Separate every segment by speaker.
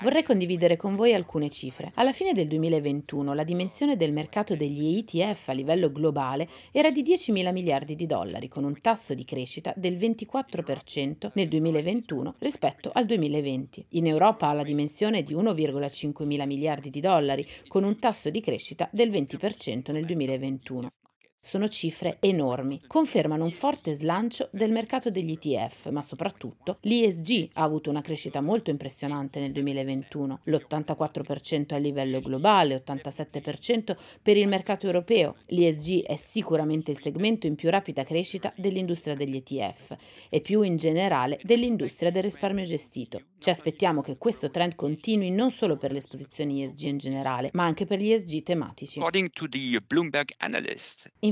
Speaker 1: Vorrei condividere con voi alcune cifre. Alla fine del 2021 la dimensione del mercato degli ETF a livello globale era di 10 mila miliardi di dollari, con un tasso di crescita del 24% nel 2021 rispetto al 2020. In Europa ha la dimensione di 1,5 mila miliardi di dollari, con un tasso di crescita del 20% nel 2021. Sono cifre enormi, confermano un forte slancio del mercato degli ETF, ma soprattutto l'ISG ha avuto una crescita molto impressionante nel 2021, l'84% a livello globale, 87% per il mercato europeo. L'ISG è sicuramente il segmento in più rapida crescita dell'industria degli ETF e più in generale dell'industria del risparmio gestito. Ci aspettiamo che questo trend continui non solo per le esposizioni ISG in generale, ma anche per gli ISG tematici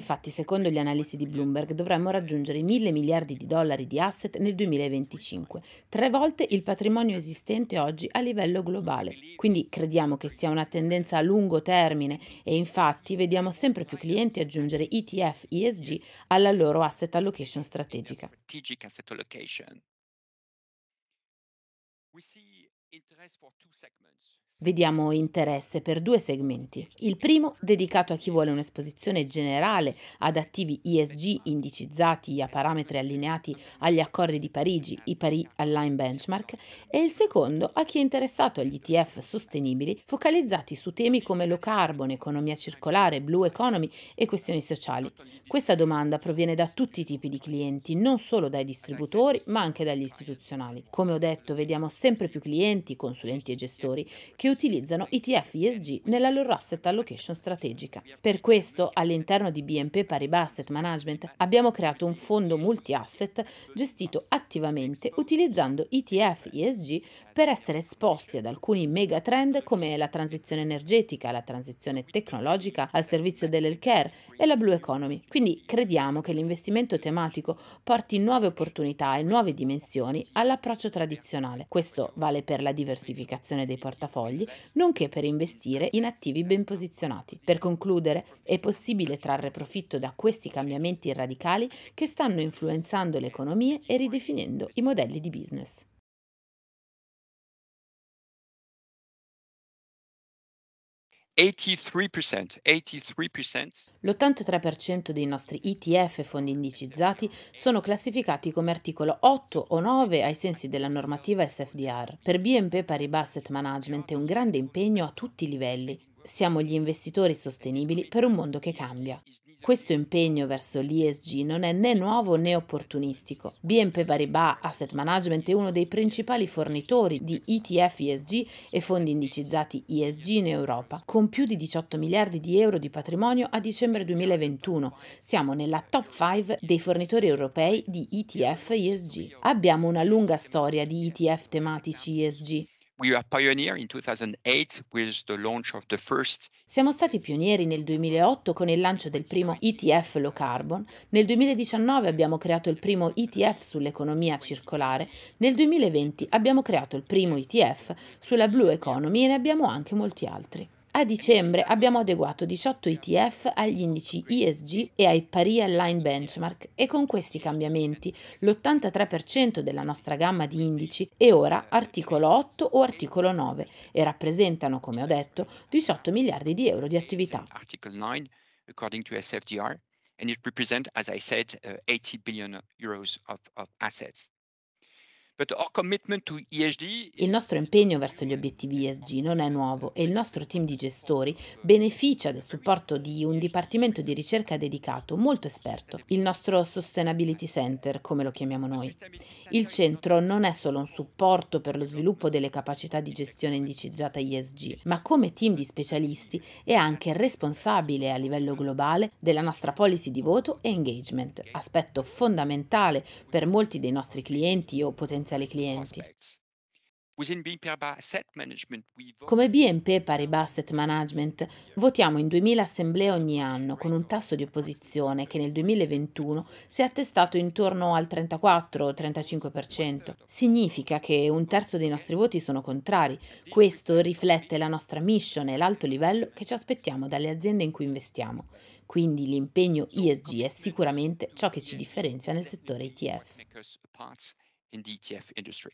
Speaker 1: infatti, secondo gli analisti di Bloomberg, dovremmo raggiungere i 1000 miliardi di dollari di asset nel 2025, tre volte il patrimonio esistente oggi a livello globale. Quindi crediamo che sia una tendenza a lungo termine e infatti vediamo sempre più clienti aggiungere ETF ESG alla loro asset allocation strategica. We see interest for two segments. Vediamo interesse per due segmenti. Il primo dedicato a chi vuole un'esposizione generale ad attivi ESG indicizzati a parametri allineati agli accordi di Parigi, i Paris Align Benchmark, e il secondo a chi è interessato agli ETF sostenibili focalizzati su temi come low carbon, economia circolare, blue economy e questioni sociali. Questa domanda proviene da tutti i tipi di clienti, non solo dai distributori ma anche dagli istituzionali. Come ho detto, vediamo sempre più clienti, consulenti e gestori che che utilizzano ETF ESG nella loro asset allocation strategica. Per questo, all'interno di BNP Paribas Asset Management abbiamo creato un fondo multi-asset gestito attivamente utilizzando ETF ESG per essere esposti ad alcuni megatrend come la transizione energetica, la transizione tecnologica al servizio dell'healthcare e la blue economy. Quindi crediamo che l'investimento tematico porti nuove opportunità e nuove dimensioni all'approccio tradizionale. Questo vale per la diversificazione dei portafogli portafogli, nonché per investire in attivi ben posizionati. Per concludere, è possibile trarre profitto da questi cambiamenti radicali che stanno influenzando le economie e ridefinendo i modelli di business.
Speaker 2: L'83%
Speaker 1: dei nostri ETF fondi indicizzati sono classificati come articolo 8 o 9 ai sensi della normativa SFDR. Per BNP Paribas Asset Management è un grande impegno a tutti i livelli. Siamo gli investitori sostenibili per un mondo che cambia. Questo impegno verso l'ESG non è né nuovo né opportunistico. BNP Paribas Asset Management è uno dei principali fornitori di ETF ESG e fondi indicizzati ESG in Europa, con più di 18 miliardi di euro di patrimonio a dicembre 2021. Siamo nella top 5 dei fornitori europei di ETF ESG. Abbiamo una lunga storia di ETF tematici ESG, siamo stati pionieri nel 2008 con il lancio del primo ETF low carbon, nel 2019 abbiamo creato il primo ETF sull'economia circolare, nel 2020 abbiamo creato il primo ETF sulla blue economy e ne abbiamo anche molti altri. A dicembre abbiamo adeguato 18 ETF agli indici ESG e ai pari Align Benchmark e con questi cambiamenti l'83% della nostra gamma di indici è ora articolo 8 o articolo 9 e rappresentano, come ho detto, 18 miliardi di euro di attività.
Speaker 2: Article 9 according to SFDR and it represents as I said 80 uh, billion euros of, of assets.
Speaker 1: Il nostro impegno verso gli obiettivi ESG non è nuovo e il nostro team di gestori beneficia del supporto di un dipartimento di ricerca dedicato molto esperto, il nostro Sustainability Center, come lo chiamiamo noi. Il centro non è solo un supporto per lo sviluppo delle capacità di gestione indicizzata ESG, ma come team di specialisti è anche responsabile a livello globale della nostra policy di voto e engagement, aspetto fondamentale per molti dei nostri clienti o potenziali potenziali clienti. Come BNP Paribas Asset Management votiamo in 2000 assemblee ogni anno con un tasso di opposizione che nel 2021 si è attestato intorno al 34-35%. Significa che un terzo dei nostri voti sono contrari. Questo riflette la nostra mission e l'alto livello che ci aspettiamo dalle aziende in cui investiamo. Quindi l'impegno ESG è sicuramente ciò che ci differenzia nel settore ETF.
Speaker 2: in the ETF industry.